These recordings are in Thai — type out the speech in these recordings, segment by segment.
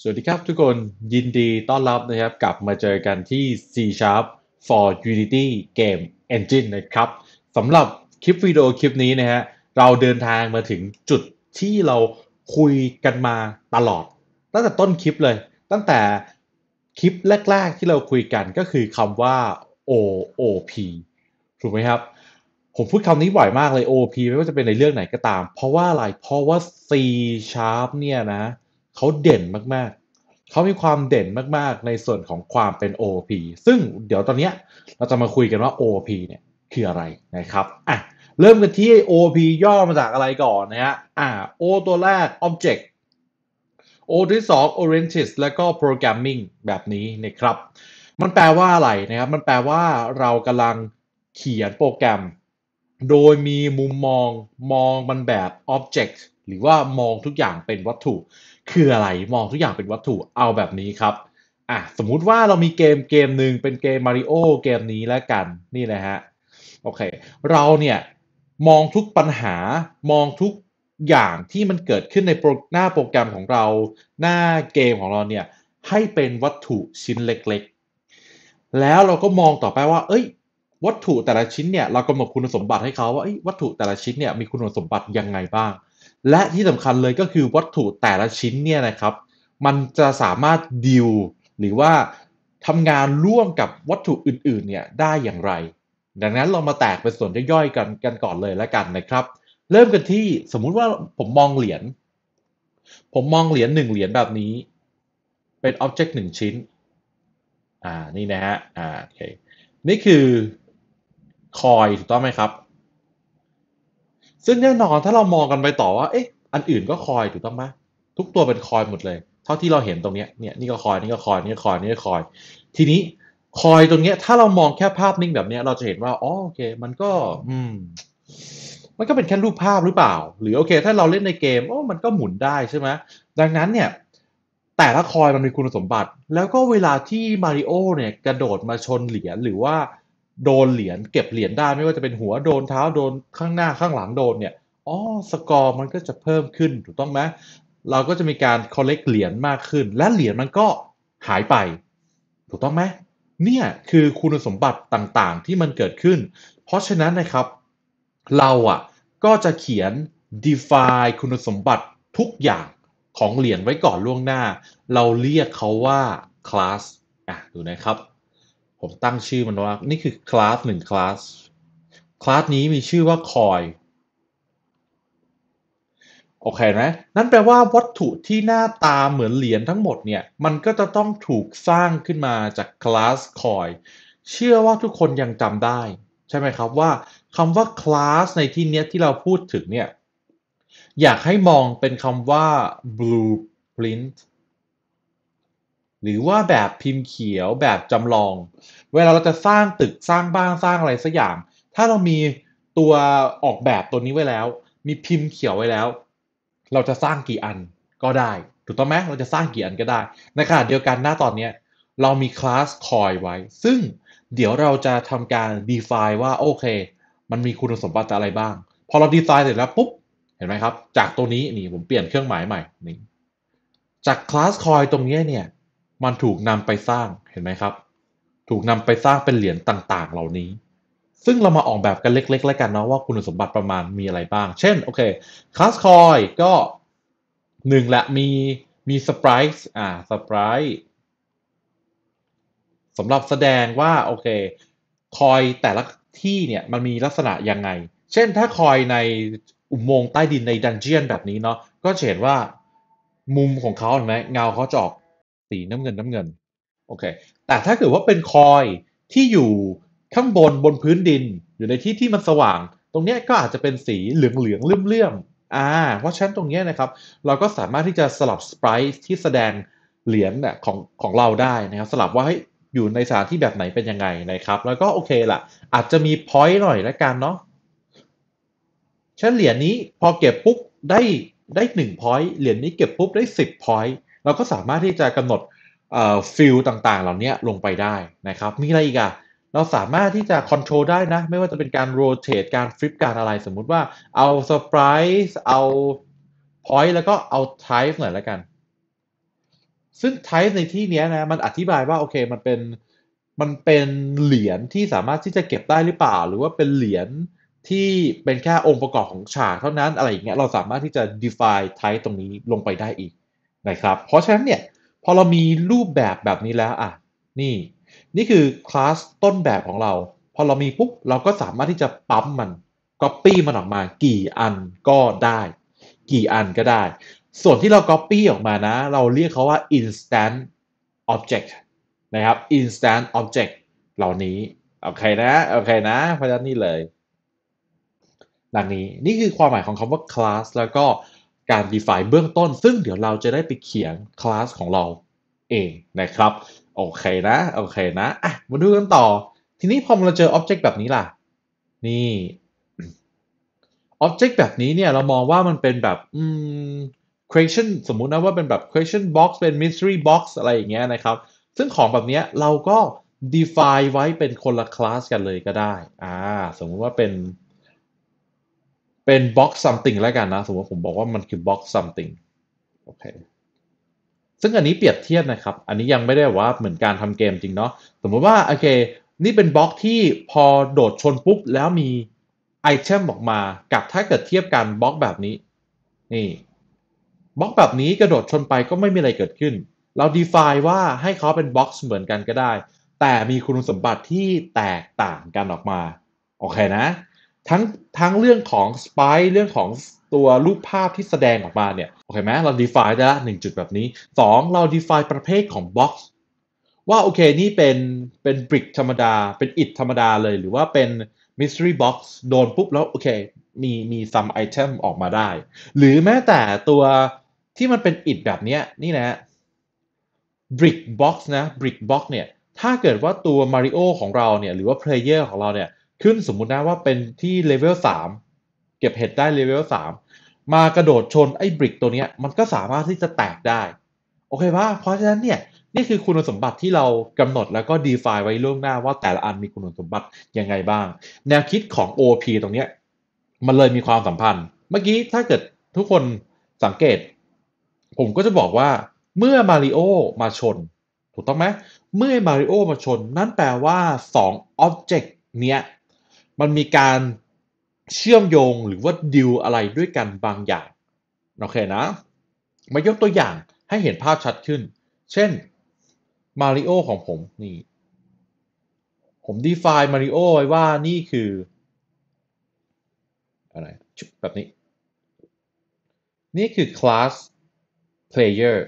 สวัสดีครับทุกคนยินดีต้อนรับนะครับ กลับมาเจอกันที่ C Sharp for Unity Game Engine นะครับสำหรับคลิปวิดีโอคลิปนี้นะฮะเราเดินทางมาถึงจุดที่เราคุยกันมาตลอด ตั้งแต่ต้นคลิปเลย ตั้งแต่คลิปแรกๆที่เราคุยกันก็คือคำว่า OOP ถูกไหมครับ ผมพูดคำนี้บ่อยมากเลย OOP ไม่ว่าจะเป็นในเรื่องไหนก็ตาม เพราะว่าอะไรเพราะว่า C Sharp เนี่ยนะเขาเด่นมากๆ เขามีความเด่นมากๆในส่วนของความเป็น OP ซึ่งเดี๋ยวตอนนี้เราจะมาคุยกันว่า OP เนี่ย คืออะไรนะครับ อ่ะเริ่มกันที่ OP ย่อมาจากอะไรก่อนนะฮะ อ่า O ตัวแรก Object O ที่สอง Oriented แล้วก็ Programming แบบนี้นะครับ มันแปลว่าอะไรนะครับ มันแปลว่าเรากำลังเขียนโปรแกรม โดยมีมุมมองมองมันแบบ Object หรือว่ามองทุกอย่างเป็นวัตถุคืออะไรมองทุกอย่างเป็นวัตถุเอาแบบนี้ครับอ่ะสมมุติว่าเรามีเกมเกมหนึ่งเป็นเกมมาริโอเกมนี้แล้วกันนี่นะฮะโอเค เราเนี่ยมองทุกปัญหามองทุกอย่างที่มันเกิดขึ้นในหน้าโปรแกรมของเรา หน้าเกมของเราเนี่ยให้เป็นวัตถุชิ้นเล็กๆ แล้วเราก็มองต่อไปว่า เอ้ย วัตถุแต่ละชิ้นเนี่ย เรากำหนดคุณสมบัติให้เขาว่าวัตถุแต่ละชิ้นเนี่ยมีคุณสมบัติยังไงบ้างและที่สำคัญเลยก็คือวัตถุแต่ละชิ้นเนี่ยนะครับ มันจะสามารถดิวหรือว่าทำงานร่วมกับวัตถุอื่นๆเนี่ยได้อย่างไร ดังนั้นเรามาแตกเป็นส่วนย่อยๆกันกันก่อนเลยแล้วกันนะครับ เริ่มกันที่สมมุติว่าผมมองเหรียญผมมองเหรียญหนึ่งเหรียญแบบนี้เป็นอ็อบเจกต์หนึ่งชิ้นอ่านี่นะฮะอ่าโอเคนี่คือคอยถูกต้องไหมครับซึ่งแน่นอนถ้าเรามองกันไปต่อว่าเอ๊ะอันอื่นก็คอยถูกต้องไหมทุกตัวเป็นคอยหมดเลย เท่าที่เราเห็นตรงเนี้ยเนี่ยนี่ก็คอยนี่ก็คอยนี่ก็คอยนี่ก็คอย ทีนี้คอยตรงเนี้ย ถ้าเรามองแค่ภาพนิ่งแบบเนี้ย เราจะเห็นว่าอ๋อโอเคมันก็ อืม มันก็เป็นแค่รูปภาพหรือเปล่า หรือ โอเค ถ้าเราเล่นในเกมโอ้มันก็หมุนได้ใช่ไหมดังนั้นเนี่ย แต่ละคอยมันมีคุณสมบัติ แล้วก็เวลาที่มาริโอเนี่ยกระโดดมาชนเหรียญหรือว่าโดนเหรียญเก็บเหรียญได้ไม่ว่าจะเป็นหัวโดนเท้าโดนข้างหน้าข้างหลังโดนเนี่ยอ๋อสกอร์มันก็จะเพิ่มขึ้นถูกต้องไหมเราก็จะมีการคอลเลกเหรียญมากขึ้นและเหรียญมันก็หายไป ถูกต้องไหมเนี่ยคือคุณสมบัติต่างๆที่มันเกิดขึ้น เพราะฉะนั้นนะครับ เราอ่ะก็จะเขียน define คุณสมบัติทุกอย่างของเหรียญไว้ก่อนล่วงหน้า เราเรียกเขาว่า class อ่ะดูนะครับผมตั้งชื่อมันว่า นี่คือคลาสหนึ่งคลาส คลาสนี้มีชื่อว่าคอย โอเคไหมนั่นแปลว่าวัตถุที่หน้าตาเหมือนเหรียญทั้งหมดเนี่ย มันก็จะต้องถูกสร้างขึ้นมาจากคลาสคอย เชื่อว่าทุกคนยังจำได้ ใช่ไหมครับว่าคำว่าคลาสในที่นี้ที่เราพูดถึงเนี่ย อยากให้มองเป็นคำว่า blueprint หรือว่าแบบพิมพ์เขียวแบบจำลอง เวลาเราจะสร้างตึกสร้างบ้านสร้างอะไรสักอย่าง ถ้าเรามีตัวออกแบบตัวนี้ไว้แล้ว มีพิมพ์เขียวไว้แล้ว เราจะสร้างกี่อันก็ได้ ถูกต้องไหมเราจะสร้างกี่อันก็ได้ในขณะเดียวกันหน้าตอนนี้เรามีคลาสคอยไว้ ซึ่งเดี๋ยวเราจะทำการ define ว่าโอเค มันมีคุณสมบัติอะไรบ้างพอเราดีไซน์เสร็จแล้วปุ๊บเห็นไหมครับจากตัวนี้นี่ผมเปลี่ยนเครื่องหมายใหม่นี่จากคลาสคอยตรงนี้เนี่ยมันถูกนำไปสร้างเห็นไหมครับ ถูกนำไปสร้างเป็นเหรียญต่างๆเหล่านี้ ซึ่งเรามาออกแบบกันเล็ก ๆ แล้วกันเนาะว่าคุณสมบัติประมาณมีอะไรบ้าง เช่นโอเคคลาสคอยก็หนึ่งและมีมีสปรายอ่าสปรายสำหรับแสดงว่าโอเค คอยแต่ละที่เนี่ยมันมีลักษณะยังไง เช่น ถ้าคอยในอุโมงค์ใต้ดินในดันเจียนแบบนี้เนาะก็จะเห็นว่ามุมของเขาเห็นไหมเงาเขาจะออกสี น้ำเงินน้ำเงินโอเค แต่ถ้าเกิดว่าเป็นคอยที่อยู่ข้างบนบนพื้นดินอยู่ในที่ที่มันสว่าง ตรงนี้ก็อาจจะเป็นสีเหลืองเหลืองเลื่อมเลื่อมอ่า เพราะฉะนั้นตรงนี้นะครับ เราก็สามารถที่จะสลับสไปซ์ที่แสดงเหรียญเนี่ยของของเราได้นะครับสลับว่าให้อยู่ในสถานที่แบบไหนเป็นยังไงนะครับ แล้วก็โอเคละอาจจะมีพอยต์หน่อยละกันเนาะเช่นเหรียญนี้พอเก็บปุ๊บได้ได้หนึ่งพอยต์เหรียญนี้เก็บปุ๊บได้สิบพอยต์เราก็สามารถที่จะกำหนดฟิลต่างๆ เหล่านี้ลงไปได้นะครับ มีอะไรอีกอะเราสามารถที่จะคอนโทรลได้นะ ไม่ว่าจะเป็นการโรเตทการฟลิปการอะไรสมมุติว่าเอาสปราส์เอาพอยต์แล้วก็เอาไทป์หน่อยแล้วกัน ซึ่งไทป์ในที่นี้นะมันอธิบายว่าโอเคมันเป็นมันเป็นเหรียญที่สามารถที่จะเก็บได้หรือเปล่า หรือว่าเป็นเหรียญที่เป็นแค่องค์ประกอบของฉากเท่านั้นอะไรอย่างเงี้ยเราสามารถที่จะ define type ตรงนี้ลงไปได้อีกนะครับ เพราะฉะนั้นเนี่ยพอเรามีรูปแบบแบบนี้แล้วอ่ะนี่ นี่คือคลาสต้นแบบของเรา พอเรามีปุ๊บเราก็สามารถที่จะปั๊มมัน Copy มันออกมากี่อันก็ได้ กี่อันก็ได้ ส่วนที่เรา Copy ออกมานะ เราเรียกเขาว่า instant object นะครับ instant object เหล่านี้โอเคนะโอเคนะเพราะฉะนั้นนี่เลย ดังนี้นี่คือความหมายของคำว่า class แล้วก็การ define เบื้องต้น ซึ่งเดี๋ยวเราจะได้ไปเขียนคลาสของเราเองนะครับ โอเคนะ โอเคนะ อ่ะมาดูกันต่อ ทีนี้พอเราเจอ object แบบนี้ล่ะ นี่ object แบบนี้เนี่ย เรามองว่ามันเป็นแบบ q u creation สมมุตินะว่าเป็นแบบ creation box เป็น mystery box อะไรอย่างเงี้ยนะครับ ซึ่งของแบบนี้เราก็ define ไว้เป็นคนละ class กันเลยก็ได้ อ่า สมมุติว่าเป็นเป็น box something แล้วกันนะ สมมติผมบอกว่ามันคือ box something โอเคซึ่งอันนี้เปรียบเทียบนะครับ อันนี้ยังไม่ได้ว่าเหมือนการทำเกมจริงเนาะสมมติว่าโอเค นี่เป็นบล็อกที่พอโดดชนปุ๊บแล้วมีไอเทมออกมากับถ้าเกิดเทียบกันบล็อกแบบนี้ นี่บล็อกแบบนี้กระโดดชนไปก็ไม่มีอะไรเกิดขึ้น เรา define ว่าให้เขาเป็นบล็อกเหมือนกันก็ได้ แต่มีคุณสมบัติที่แตกต่างกันออกมาโอเคนะทั้งทั้งเรื่องของสไปเรื่องของตัวรูปภาพที่แสดงออกมาเนี่ยโอเคไหมเรา define ได้ละหนึ่งจุดแบบนี้2เรา define ประเภทของ box ว่าโอเคนี่เป็นเป็นบริกธรรมดาเป็นอิฐธรรมดาเลยหรือว่าเป็น mystery box โดนปุ๊บแล้วโอเคมีมี some item ออกมาได้ หรือแม้แต่ตัวที่มันเป็นอิฐแบบนี้นี่นะ brick box นะ brick box เนี่ยถ้าเกิดว่าตัว Mario ของเราเนี่ยหรือว่า player ของเราเนี่ยขึ้นสมมุตินะว่าเป็นที่เลเวลสามเก็บเห็ดได้เลเวลสามมากระโดดชนไอ้บริกตัวเนี้ย มันก็สามารถที่จะแตกได้ โอเคปะเพราะฉะนั้นเนี่ย นี่คือคุณสมบัติที่เรากำหนดแล้วก็ดีไฟไว้ล่วงหน้าว่าแต่ละอันมีคุณสมบัติยังไงบ้าง แนวคิดของ OP ตรงเนี้ยมันเลยมีความสัมพันธ์ เมื่อกี้ถ้าเกิดทุกคนสังเกต ผมก็จะบอกว่าเมื่อมาริโอมาชน ถูกต้องไหมเมื่อมาริโอมาชน นั่นแปลว่า2บเจกต์เนี้ยมันมีการเชื่อมโยงหรือว่า ดิวอะไรด้วยกันบางอย่าง โอเคนะ มายกตัวอย่างให้เห็นภาพชัดขึ้น เช่น มาริโอของผมนี่ ผมดีฟายมาริโอไว้ว่านี่คือ อะไร แบบนี้ นี่คือคลาสเพลเยอร์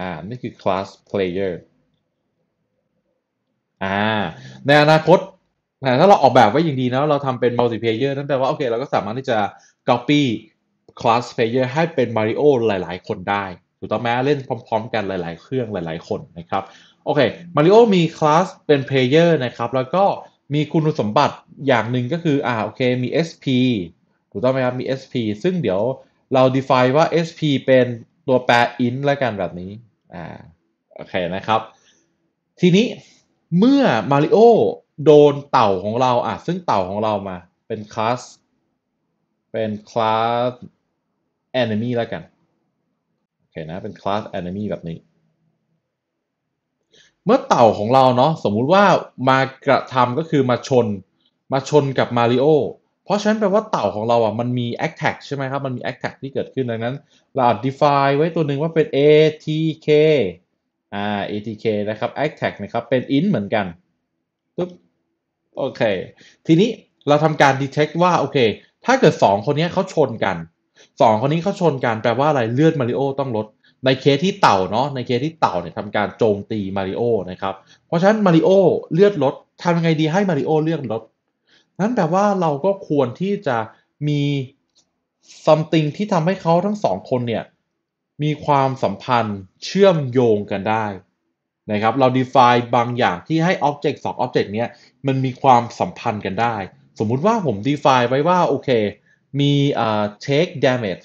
อ่านี่คือคลาสเพลเยอร์อ่า ในอนาคต ถ้าเราออกแบบไว้อย่างดีนะ เราทำเป็น multiplayer นั่นแปลว่าโอเค เราก็สามารถที่จะ copy class player ให้เป็น Mario หลายๆ คนได้ ถูกต้องไหมเล่นพร้อมๆ กันหลายๆเครื่องหลายๆคนนะครับ โอเคมาริโอมีคลาสเป็น player นะครับ แล้วก็มีคุณสมบัติอย่างหนึ่งก็คือ อ่า โอเค มี SP ถูกต้องไหมครับ มี SP ซึ่งเดี๋ยวเรา define ว่า SP เป็นตัวแปร int แล้วกันแบบนี้ อ่า โอเคนะครับ ทีนี้เมื่อมาริโอโดนเต่าของเราอ่ะซึ่งเต่าของเรามา เป็นคลาสเป็นคลาสแอนมีแล้วกันโอเคนะเป็นคลาสแอนมีแบบนี้ เมื่อเต่าของเราเนาะสมมุติว่ามากระทำก็คือมาชนมาชนกับมาริโอเพราะฉะนั้นแปลว่าเต่าของเราอ่ะมันมี a t t a c ใช่ไหมครับ มันมี a t t a c ที่เกิดขึ้นดังนั้นเรา define ไว้ตัวหนึ่งว่าเป็น atk อ่า ATK นะครับ ACTAC นะครับ เป็น int เหมือนกันปุ๊บ โอเค ทีนี้เราทำการ detect ว่า โอเค ถ้าเกิด 2 คนนี้เขาชนกัน 2 คนนี้เขาชนกัน แปลว่าอะไรเลือดมาริโอต้องลด ในเคสที่เต่าเนาะ ในเคสที่เต่าเนี่ยทำการโจมตีมาริโอนะครับ เพราะฉะนั้นมาริโอเลือดลด ทำยังไงดีให้มาริโอเลือดลด นั้นแปลว่าเราก็ควรที่จะมี something ที่ทำให้เขาทั้งสองคนเนี่ยมีความสัมพันธ์เชื่อมโยงกันได้นะครับ เรา define บางอย่างที่ให้ object ง object เนี้ยมันมีความสัมพันธ์กันได้ สมมุติว่าผม define ไว้ว่า โอเค มี uh, take damage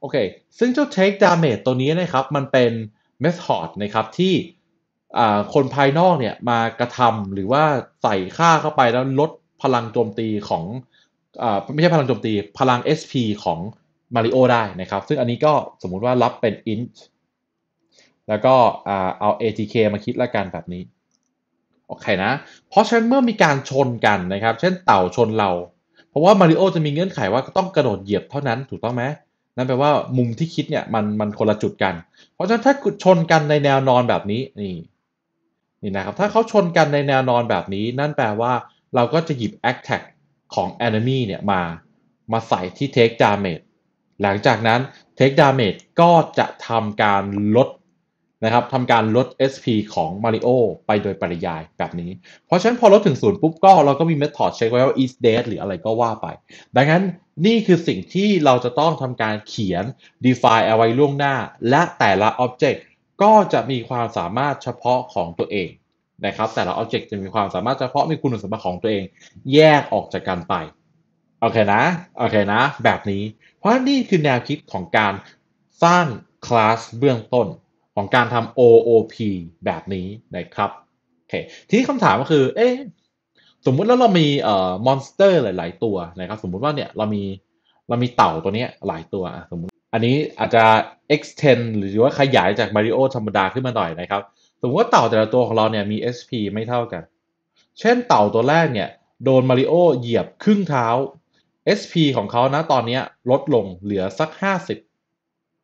โอเคซึ่งเจ้า take damage ตัวนี้นะครับมันเป็น method นะครับที่คนภายนอกเนี่ยมากระทำหรือว่าใส่ค่าเข้าไปแล้วลดพลังโจมตีของอไม่ใช่พลังโจมตีพลัง SP ของมาริโอได้นะครับ ซึ่งอันนี้ก็สมมุติว่ารับเป็น int แล้วก็เอา atk มาคิดละกันแบบนี้ โอเคนะ เพราะฉะนั้นเมื่อมีการชนกัน นะครับ เช่นเต่าชนเรา เพราะว่ามาริโอจะมีเงื่อนไขว่าต้องกระโดดเหยียบเท่านั้นถูกต้องไหม นั่นแปลว่ามุมที่คิดเนี่ยมันมันคนละจุดกัน เพราะฉะนั้นถ้าชนกันในแนวนอนแบบนี้นี่นี่นะครับถ้าเขาชนกันในแนวนอนแบบนี้นั่นแปลว่าเราก็จะหยิบ a t t a c ของ enemy เนี่ยมามาใส่ที่ take damage หลังจากนั้น Take Damage ก็จะทำการลดนะครับทำการลด SP ของ Mario ไปโดยปริยายแบบนี้ เพราะฉะนั้นพอลดถึงศูนย์ปุ๊บก็เราก็มีเมธอดเช็คไว้ว่า is dead หรืออะไรก็ว่าไป ดังนั้นนี่คือสิ่งที่เราจะต้องทำการเขียน define เอาไว้ล่วงหน้าและแต่ละ object ก็จะมีความสามารถเฉพาะของตัวเองนะครับแต่ละ object จะมีความสามารถเฉพาะมีคุณสมบัติของตัวเองแยกออกจากกันไปโอเคนะ โอเคนะ แบบนี้ เพราะนี่คือแนวคิดของการสร้างคลาสเบื้องต้น ของการทำ OOP แบบนี้นะครับ โอเค ทีนี้คำถามก็คือ เอ๊ะสมมุติแล้วเรามีเอ่อมอนสเตอร์หลาย ๆ ตัวนะครับ สมมุติว่าเนี่ยเรามีเรามีเต่าตัวนี้หลายตัวสมมติ อันนี้อาจจะ extend หรือว่าขยายจากมาริโอธรรมดาขึ้นมาหน่อยนะครับ สมมติว่าเต่าแต่ละตัวของเราเนี่ยมี SP ไม่เท่ากัน เช่นเต่าตัวแรกเนี่ยโดนมาริโอเหยียบครึ่งเท้า SP ของเขานะ ตอนนี้ลดลงเหลือสัก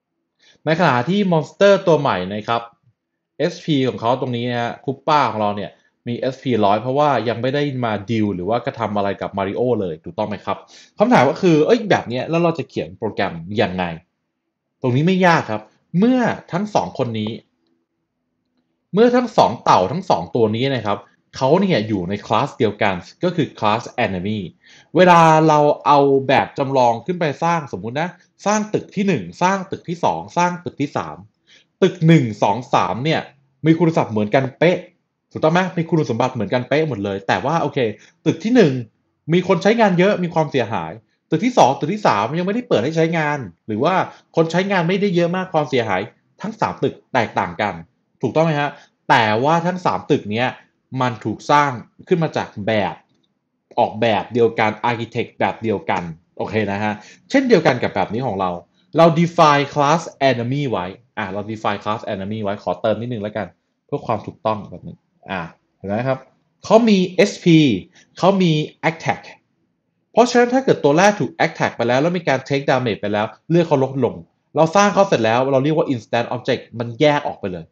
50 ในขณะที่ มอนสเตอร์ ตัวใหม่นะครับ SP ของเขาตรงนี้นะคุปป้าของเรา เนี่ย มี SP 100 เพราะว่ายังไม่ได้มา ดิวหรือว่า กระทำอะไรกับ มาริโอเลย ถูกต้องไหมครับ คำถาม ก็คือ เอ้ย แบบนี้แล้วเราจะเขียนโปรแกรม ยังไง ตรงนี้ไม่ยากครับ เมื่อทั้งสองคนนี้ เมื่อทั้งสอง เต่า ทั้งสองตัวนี้นะครับเขาเนี่ยอยู่ในคลาสเดียวกันก็คือคลาส enemy เวลาเราเอาแบบจำลองขึ้นไปสร้างสมมุตินะ สร้างตึกที่ 1 สร้างตึกที่ 2 สร้างตึกที่ 3 ตึก 1 2 3 เนี่ย มีคุณสมบัติเหมือนกันเป๊ะถูกต้องไหมมีคุณสมบัติเหมือนกันเป๊ะหมดเลย แต่ว่าโอเค ตึกที่ 1 มีคนใช้งานเยอะมีความเสียหาย ตึกที่ 2ตึกที่ 3 ยังไม่ได้เปิดให้ใช้งาน หรือว่าคนใช้งานไม่ได้เยอะมากความเสียหายทั้ง 3 ตึกแตกต่างกัน ถูกต้องไหมฮะแต่ว่าทั้ง3ตึกเนี้ยมันถูกสร้างขึ้นมาจากแบบออกแบบเดียวกันอาร์เคเต็กแบบเดียวกันโอเคนะฮะเช่นเดียวกันกับแบบนี้ของเรา เรา define class enemy ไว้อ่ะเรา define class enemy ไว้ขอเติมนิดนึงแล้วกัน เพื่อความถูกต้องแบบนี้อ่ะเห็นไหมครับเขามี sp เขามี attack เพราะฉะนั้นถ้าเกิดตัวแรกถูก attack ไปแล้ว แล้วมีการ take damage ไปแล้วเลือดเขาลดลง เราสร้างเขาเสร็จแล้วเราเรียกว่า instant object มันแยกออกไปเลย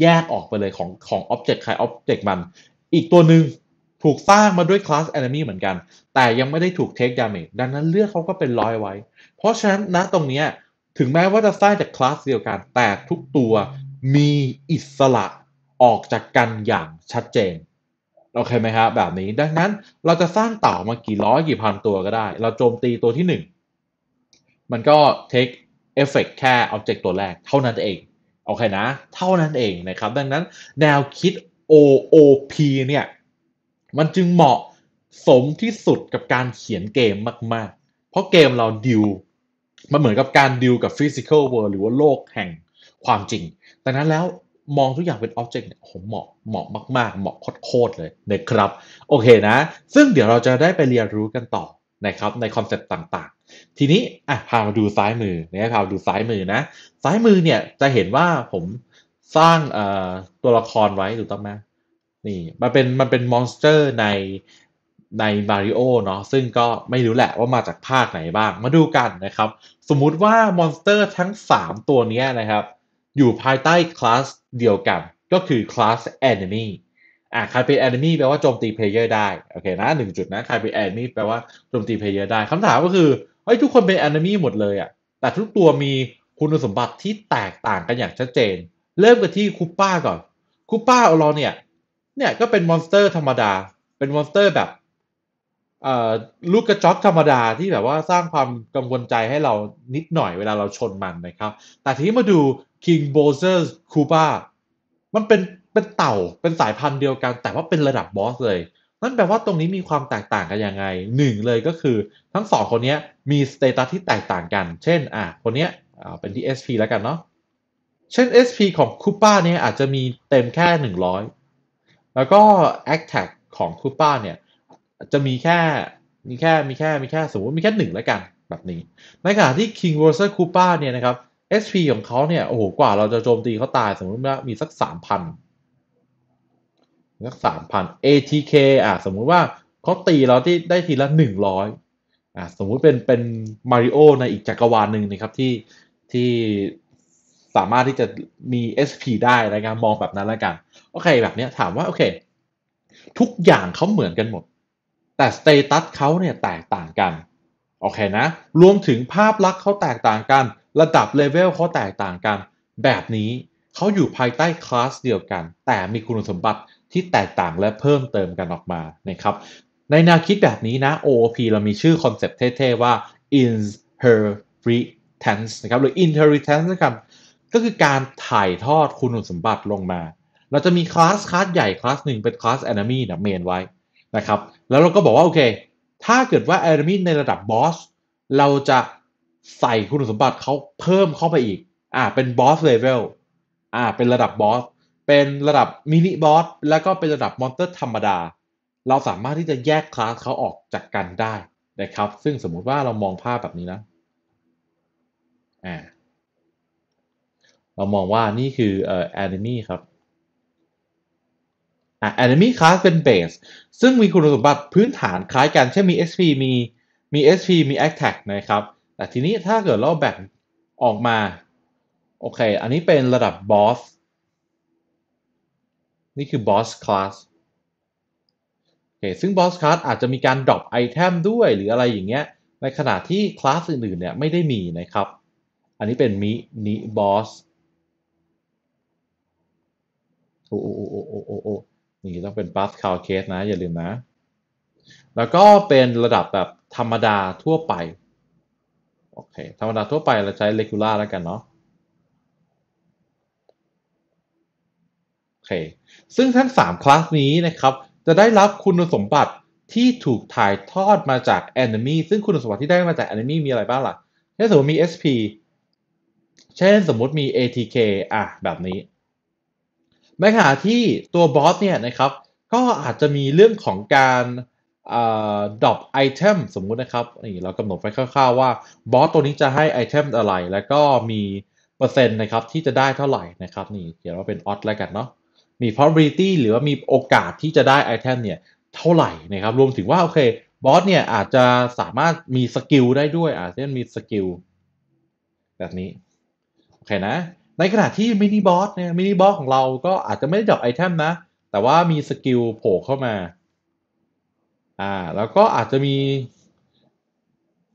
แยกออกไปเลยของของอ็อบเจกต์ใครอ็อบเจกต์มัน อีกตัวหนึ่งถูกสร้างมาด้วยคลาสแอนิมีเหมือนกัน แต่ยังไม่ได้ถูกเทคดาม m ดังนั้นเลือดเขาก็เป็นร้อยไว้ เพราะฉะนั้นนะตรงนี้ถึงแม้ว่าจะสร้างจากคลาสเดียวกันแต่ทุกตัวมีอิสระออกจากกันอย่างชัดเจนโอเคไหมครับแบบนี้ดังนั้นเราจะสร้างเต่ามากี่ร้อยกี่พันตัวก็ได้ เราโจมตีตัวที่ 1 มันก็เทคเอฟเฟกแค่ออบเจกต์ตัวแรก เท่านั้นเองโอเคนะเท่านั้นเองนะครับดังนั้นแนวคิด OOP เนี่ยมันจึงเหมาะสมที่สุดกับการเขียนเกมมาก ๆ เพราะเกมเราดิว มันเหมือนกับการดิวกับ physical world หรือว่าโลกแห่งความจริงดังนั้นแล้วมองทุกอย่างเป็นออบเจกต์เนี่ยผมเหมาะเหมาะมาก ๆ เหมาะโคตรเลยนะครับ โอเคนะ ซึ่งเดี๋ยวเราจะได้ไปเรียนรู้กันต่อนะครับในคอนเซ็ปต์ต่างๆ ทีนี้อ่ะพามาดูซ้ายมือนะพามาดูซ้ายมือนะ ซ้ายมือเนี่ยจะเห็นว่าผมสร้างตัวละครไว้ถูกต้องไหมนี่มันเป็นมันเป็นมอนสเตอร์ในในมาริโอเนาะซึ่งก็ไม่รู้แหละว่ามาจากภาคไหนบ้างมาดูกันนะครับ สมมุติว่ามอนสเตอร์ทั้ง 3 ตัวนี้นะครับ อยู่ภายใต้คลาสเดียวกันก็คือคลาส e n e ม y อ่ใคาเปแอนมี่แปลว่าโจมตีเพลเยอร์ได้โอเคนะหนึ่งจุดนะคาเปแอนมี่แปลว่าโจมตีเพลเยอร์ได้คำถามก็คือเฮ้ยทุกคนเป็นแอนมี่หมดเลยอ่ะแต่ทุกตัวมีคุณสมบัติที่แตกต่างกันอย่างชัดเจน เริ่มกันที่คูป้าก่อนคูป้าออลเนี่ยเนี่ย ก็เป็นมอนสเตอร์ ธรรมดา เป็นมอนสเตอร์แบบเอ่อลูกกระจอกธรรมดาที่แบบว่าสร้างความกังวลใจให้เรานิดหน่อยเวลาเราชนมันนะครับ แต่ทีนี้มาดูคิงโบเซอร์คูป้ามันเป็นเป็นเต่าเป็นสายพันธุ์เดียวกันแต่ว่าเป็นระดับบอสเลยนั่นแปลว่าตรงนี้มีความแตกต่างกันยังไงหนึ่งเลยก็คือทั้งสอง คนนี้มีสเตตัสที่แตกต่างกัน เช่นอ่ะคนนี้อ่าเป็นที่ SP แล้วกันเนาะเช่น SP ของคูป้าเนี่ยอาจจะมีเต็มแค่ 100 แล้วก็ a c t a c ของคูป้าเนี่ยจะมีแค่มีแค่มีแค่มีแค่สมมติมีแค่หนึ่งแล้วกันแบบนี้ในขณะที่ King vs Koopa เนี่ยนะครับ SP ของเขาเนี่ยโอ้โหกว่าเราจะโจมตีเขาตายสมมติว่ามีสัก3,000สักสามพัน ATK อ่ะสมมุติว่าเขาตีเราที่ได้ทีละหนึ่งร้อยอ่ะสมมุติเป็นเป็นมาริโอในอีกจักรวาลหนึ่งนะครับที่ที่สามารถที่จะมี SP ได้นะารมองแบบนั้นแล้วกัน โอเค แบบนี้ถามว่าโอเค ทุกอย่างเขาเหมือนกันหมด แต่สเตตัสเขาเนี่ยแตกต่างกัน โอเคนะ รวมถึงภาพลักษณ์เขาแตกต่างกัน ระดับเลเวลเขาแตกต่างกัน แบบนี้เขาอยู่ภายใต้คลาสเดียวกัน แต่มีคุณสมบัติที่แตกต่างและเพิ่มเติมกันออกมานะครับในแนวคิดแบบนี้นะ OOP เรามีชื่อคอนเซ็ปต์เท่ๆว่า inheritance นะครับหรือ inheritance นะครับก็คือการถ่ายทอดคุณสมบัติลงมา เราจะมีคลาส คลาสใหญ่คลาสหนึ่งเป็นคลาส enemy นะเมนไว้นะครับแล้วเราก็บอกว่าโอเคถ้าเกิดว่า enemy ในระดับบอส เราจะใส่คุณสมบัติเขาเพิ่มเข้าไปอีกอ่าเป็นบอสเลเวลอ่าเป็นระดับบอสเป็นระดับมินิบอสแล้วก็เป็นระดับมอนสเตอร์ ธรรมดา เราสามารถที่จะแยกคลาสเขาออกจากกันได้นะครับ ซึ่งสมมุติว่าเรามองภาพแบบนี้นะอ่าเรามองว่านี่คือเอ่อแอนิมีครับอ่ิมีคลาสเป็นเบสซึ่งมีคุณสมบัติพื้นฐานคล้ายกันเช่นมี SP มีมี SP มี attack นะครับ แต่ทีนี้ถ้าเกิดเราแบ่งออกมาโอเคอันนี้เป็นระดับบอสนี่คือ boss class โอเคซึ่ง boss class อาจจะมีการ drop item ด้วยหรืออะไรอย่างเงี้ย ในขณะที่ class อื่นๆเนี่ยไม่ได้มีนะครับ อันนี้เป็นม mini boss โอ้โอ้โอ้โอ้โอ้โอ้นี่ต้องเป็น bus cloud case นะ อย่าลืมนะ แล้วก็เป็นระดับแบบธรรมดาทั่วไปโอเคธรรมดาทั่วไปเราใช้ regular แล้วกันเนาะคซึ่งทั้ง 3 คลาสนี้นะครับจะได้รับคุณสมบัติที่ถูกถ่ายทอดมาจาก Enemy ซึ่งคุณสมบัติที่ได้มาจาก Enemy มีอะไรบ้างล่ะถ้าสมมติมี SP เช่นสมมติมี ATK อ่ะแบบนี้ในขณะที่ตัวบอสเนี่ยนะครับ ก็อาจจะมีเรื่องของการดรอปไอเทมสมมุตินะครับนี่เรากำหนดไว้คร่าวๆว่าบอสตัวนี้จะให้ไอเทมอะไร แล้วก็มีเปอร์เซ็นต์นะครับที่จะได้เท่าไหร่นะครับนี่เขียนว่าเป็นออสแล้วกันเนาะมี probability หรือว่ามีโอกาสที่จะได้ไอเทมเนี่ยเท่าไหร่นะครับ รวมถึงว่าโอเคบอสเนี่ยอาจจะสามารถมีสกิลได้ด้วย อาจจะมีสกิลแบบนี้โอเคนะ ในขณะที่มินิบอสเนี่ยมินิบอสของเราก็อาจจะไม่ได้ดรอปไอเทมนะ แต่ว่ามีสกิลโผล่เข้ามาอ่าแล้วก็อาจจะมี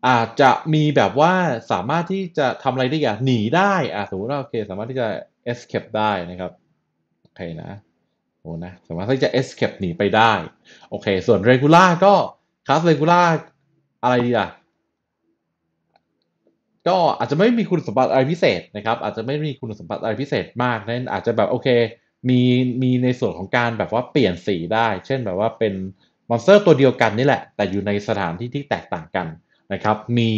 อาจจะมีแบบว่าสามารถที่จะทำอะไรได้อย่างหนีได้อ่าสมมติว่าโอเคสามารถที่จะ escape ได้นะครับใครนะโอ้นะ สามารถที่จะ escape หนีไปได้ โอเค ส่วน regular ก็คลาส regular อะไรดีล่ะ ก็อาจจะไม่มีคุณสมบัติอะไรพิเศษนะครับ อาจจะไม่มีคุณสมบัติอะไรพิเศษมากนั้นอาจจะแบบโอเค มีมีในส่วนของการแบบว่าเปลี่ยนสีได้ เช่นแบบว่าเป็นมอนสเตอร์ตัวเดียวกันนี่แหละ แต่อยู่ในสถานที่ที่แตกต่างกันนะครับ มี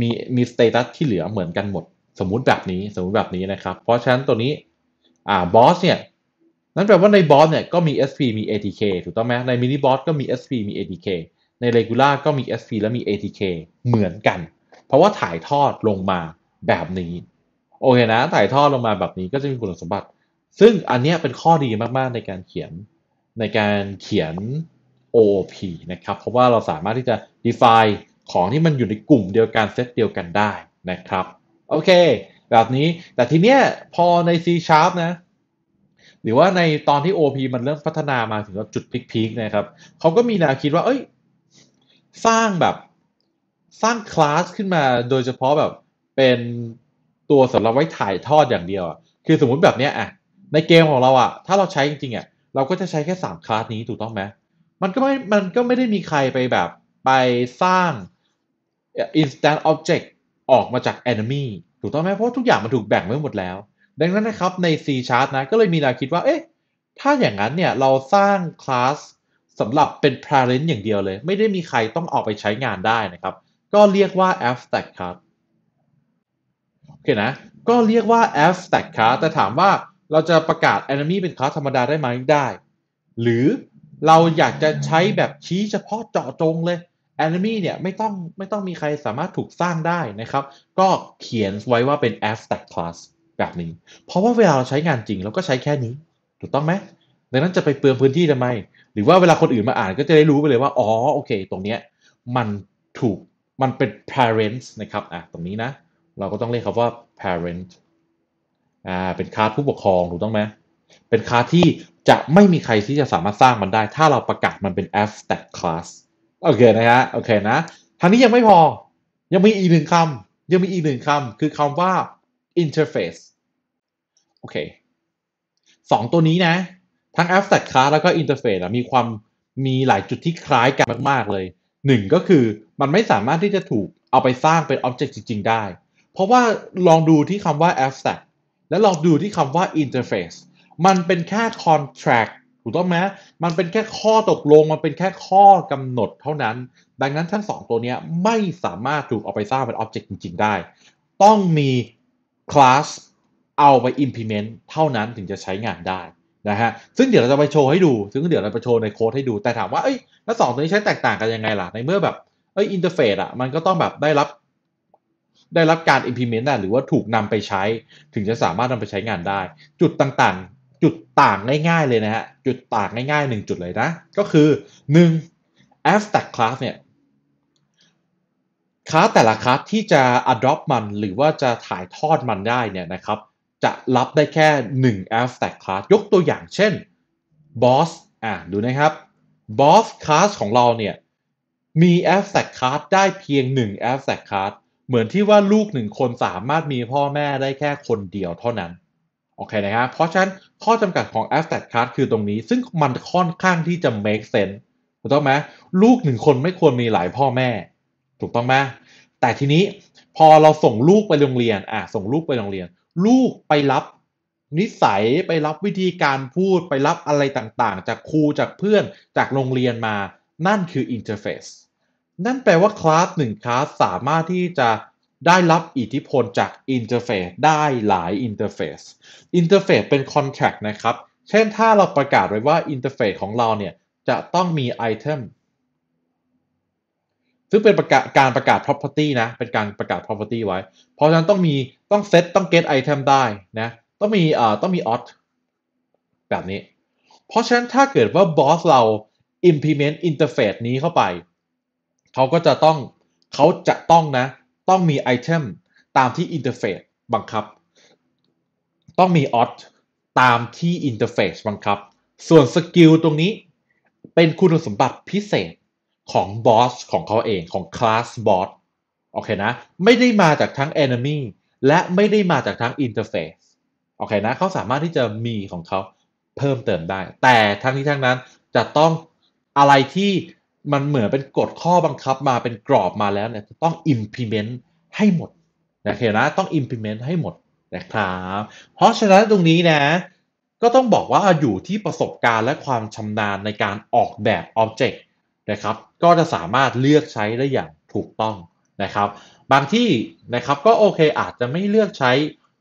มีมีสเตตัสที่เหลือเหมือนกันหมด สมมุติแบบนี้สมมุติแบบนี้นะครับ เพราะฉะนั้นตัวนี้อ่าบอสเนี่ยนั่นแปลว่าในบอสเนี่ยก็มี SP มี ATK ถูกต้องไหมในมินิบอสก็มี SP มี ATK ในเรกูล่าก็มี SP และมี ATK เหมือนกัน เพราะว่าถ่ายทอดลงมาแบบนี้โอเคนะถ่ายทอดลงมาแบบนี้ก็จะมีคุณสมบัติ ซึ่งอันนี้เป็นข้อดีมากๆในการเขียนในการเขียน OOP นะครับเพราะว่าเราสามารถที่จะ define ของที่มันอยู่ในกลุ่มเดียวกันเซตเดียวกันได้นะครับโอเค แบบนี้แต่ทีเนี้ยพอใน C sharp นะหรือว่าในตอนที่ OP มันเริ่มพัฒนามาถึงจุดพีคๆนะครับเขาก็มีแนวคิดว่าเอ้ย สร้างแบบสร้างคลาสขึ้นมาโดยเฉพาะแบบเป็นตัวสำหรับไว้ถ่ายทอดอย่างเดียว คือสมมุติแบบเนี้ยอะในเกมของเราอะถ้าเราใช้จริงๆอะเราก็จะใช้แค่สามคลาสนี้ถูกต้องไหมมันก็ไม่มันก็ไม่ได้มีใครไปแบบไปสร้าง instant object ออกมาจาก enemy ถูกต้องไหมเพราะทุกอย่างมันถูกแบ่งไว้หมดแล้วดังนั้นนะครับใน C chart นะก็เลยมีแนวคิดว่าเอ๊ะถ้าอย่างนั้นเนี่ยเราสร้างคลาสสำหรับเป็น parent อย่างเดียวเลย ไม่ได้มีใครต้องออกไปใช้งานได้นะครับ ก็เรียกว่า abstract class โอเคนะก็เรียกว่า abstract class แต่ถามว่าเราจะประกาศ enemy เป็นคลาสธรรมดาได้ไหมได้ หรือเราอยากจะใช้แบบชี้เฉพาะเจาะจงเลย enemy เนี่ยไม่ต้องไม่ต้องมีใครสามารถถูกสร้างได้นะครับก็เขียนไว้ว่าเป็น abstract class แบบนี้เพราะว่าเวลาเราใช้งานจริงเราก็ใช้แค่นี้ ถูกต้องไหมดังนั้นจะไปเปลืองพื้นที่ทำไม หรือว่าเวลาคนอื่นมาอ่านก็จะได้รู้ไปเลยว่าอ๋อโอเคตรงเนี้ยมันถูกมันเป็น parents นะครับอ่ะตรงนี้นะ เราก็ต้องเรียกคำว่า parent อ่าเป็นคาผู้ปกครองถูกต้องไหมเป็นคาที่จะไม่มีใครที่จะสามารถสร้างมันได้ ถ้าเราประกาศมันเป็น abstract class โอเคนะฮะโอเคนะทางนี้ยังไม่พอยังมีอีกหนึ่งคำยังมีอีกหนึ่งคำคือคำว่า interface โอเคสองตัวนี้นะ ทั้ง Abstract Class แล้วก็ Interface มีความมีหลายจุดที่คล้ายกันมากๆเลยหนึ่งก็คือ มันไม่สามารถที่จะถูกเอาไปสร้างเป็น Object จริง ๆ ได้ เพราะว่าลองดูที่คำว่า Abstract และลองดูที่คำว่า Interface มันเป็นแค่ Contract ถูกต้องไหมมันเป็นแค่ข้อตกลง มันเป็นแค่ข้อกำหนดเท่านั้น ดังนั้นทั้งสองตัวนี้ไม่สามารถถูกเอาไปสร้างเป็นบ b จกต์จริง ๆได้ ต้องมี Class เอาไป implement เท่านั้นถึงจะใช้งานได้นะฮะซึ่งเดี๋ยวเราจะไปโชว์ให้ดูซึ่งเดี๋ยวเราจะโชว์ในโค้ดให้ดูแต่ถามว่าเอ้ยแล้วสองตัวนี้ใช้แตกต่างกันยังไงล่ะในเมื่อแบบเอ้ยอินเทอร์เฟซอ่ะ มันก็ต้องแบบได้รับได้รับการ implement หรือว่าถูกนำไปใช้ ถึงจะสามารถนำไปใช้งานได้ จุดต่างๆ จุดต่างง่ายๆเลยนะฮะจุดต่างง่ายๆหนึ่งจุดเลยนะ ก็คือ 1. abstract class เนี่ยคลาสแต่ละคลาสที่จะ adopt มัน หรือว่าจะถ่ายทอดมันได้เนี่ยนะครับจะรับได้แค่1 a ่ s t อ a c t class ยกตัวอย่างเช่น boss อ่ะ ดูนะครับ boss class ของเราเนี่ย มี a อ s t r a c ล class ได้เพียง1 a ่ s t อ a c t class เหมือนที่ว่าลูกหนึ่งคนสามารถมีพ่อแม่ได้แค่คนเดียวเท่านั้น โอเคนะครับ เพราะฉะนั้นข้อจำกัดของ a อ s t r a c ล class คือตรงนี้ ซึ่งมันค่อนข้างที่จะ make sense ถูกต้องไหมลูกหนึ่งคนไม่ควรมีหลายพ่อแม่ถูกต้องไหมแต่ทีนี้พอเราส่งลูกไปโรงเรียนอ่ะส่งลูกไปโรงเรียนลูกไปรับนิสัยไปรับวิธีการพูดไปรับอะไรต่างๆ จากครูจากเพื่อนจากโรงเรียนมา นั่นคืออินเทอร์เฟซนั่นแปลว่าคลาสหนึ่งคลาสสามารถที่จะได้รับอิทธิพลจากอินเทอร์เฟซได้หลายอินเทอร์เฟซอินเทอร์เฟซเป็นคอนแทรคนะครับ เช่นถ้าเราประกาศไว้ว่าอินเทอร์เฟซของเราเนี่ยจะต้องมีไอเทมซึ่งเป็นประกาศการประกาศ property นะ เป็นการประกาศ property ไว้ เพราะฉะนั้นต้องมี ต้อง set ต้อง get item ได้นะ ต้องมีเอ่อต้องมี odd แบบนี้ เพราะฉะนั้นถ้าเกิดว่า boss เรา implement interface นี้เข้าไป เขาก็จะต้องเขาจะต้องนะ ต้องมี item ตามที่ interface บังคับ ต้องมี odd ตามที่ interface บังคับ ส่วนสกิลตรงนี้ เป็นคุณสมบัติพิเศษของบอสของเขาเองของคลาสบอสโอเคนะไม่ได้มาจากทั้ง Enemy และไม่ได้มาจากทั้ง Interface โอเคนะเขาสามารถที่จะมีของเขาเพิ่มเติมได้ แต่ทั้งนี้ทั้งนั้นจะต้องอะไรที่มันเหมือนเป็นกฎข้อบังคับมาเป็นกรอบมาแล้วเนี่ยจะต้อง implement ให้หมดโอเคนะต้อง implement ให้หมดนะครับเพราะฉะนั้นตรงนี้นะ ก็ต้องบอกว่าอยู่ที่ประสบการณ์และความชำนาญในการออกแบบ Object นะครับ ก็จะสามารถเลือกใช้ได้อย่างถูกต้องนะครับ บางที่นะครับก็โอเคอาจจะไม่เลือกใช้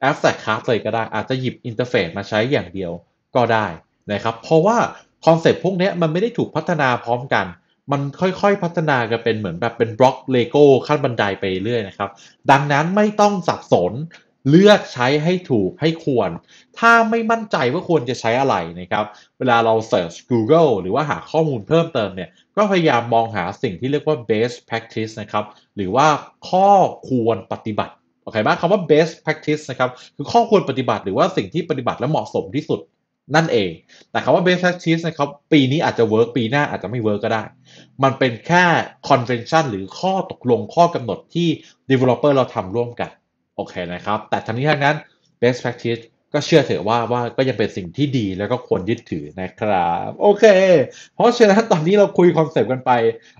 Abstract Class เลยก็ได้ อาจจะหยิบอินเทอร์เฟซมาใช้อย่างเดียวก็ได้นะครับ เพราะว่าคอนเซปต์พวกนี้มันไม่ได้ถูกพัฒนาพร้อมกัน มันค่อยๆพัฒนากันเป็นเหมือนแบบเป็นบล็อกเลโก้ขั้นบันไดไปเรื่อยนะครับ ดังนั้นไม่ต้องสับสนเลือกใช้ให้ถูกให้ควร ถ้าไม่มั่นใจว่าควรจะใช้อะไรนะครับ เวลาเราเสิร์ช Google หรือว่าหาข้อมูลเพิ่มเติมเนี่ยก็พยายามมองหาสิ่งที่เรียกว่า best practice นะครับ หรือว่าข้อควรปฏิบัติ โอเคไหมคำว่า best practice นะครับ คือข้อควรปฏิบัติหรือว่าสิ่งที่ปฏิบัติและเหมาะสมที่สุดนั่นเอง แต่คำว่า best practice นะครับ ปีนี้อาจจะ work ปีหน้าอาจจะไม่ work ก็ได้ มันเป็นแค่ convention หรือข้อตกลงข้อกำหนดที่ developer เราทำร่วมกัน โอเคนะครับ แต่ทั้งนี้ทั้งนั้น best practice ก็เชื่อเถอะว่าว่าก็ยังเป็นสิ่งที่ดีแล้วก็ควรยึดถือนะครับโอเค เพราะฉะนั้นตอนนี้เราคุยคอนเซปต์กันไป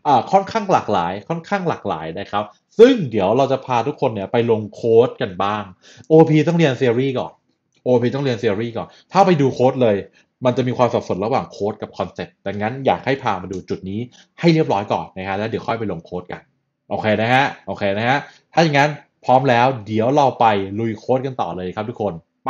อ่าค่อนข้างหลากหลาย ค่อนข้างหลากหลายนะครับซึ่งเดี๋ยวเราจะพาทุกคนเนี่ยไปลงโค้ดกันบ้าง OP ต้องเรียนเซรีก่อน OP ต้องเรียนเซรีก่อน ถ้าไปดูโค้ดเลย มันจะมีความสับสนระหว่างโค้ดกับคอนเซปต์ดังนั้นอยากให้พามาดูจุดนี้ให้เรียบร้อยก่อนนะฮะแล้วเดี๋ยวค่อยไปลงโค้ดกันโอเคนะฮะโอเคนะฮะถ้าอย่างนั้นพร้อมแล้ว เดี๋ยวเราไปลุยโค้ดกันต่อเลยครับ ทุกคนไป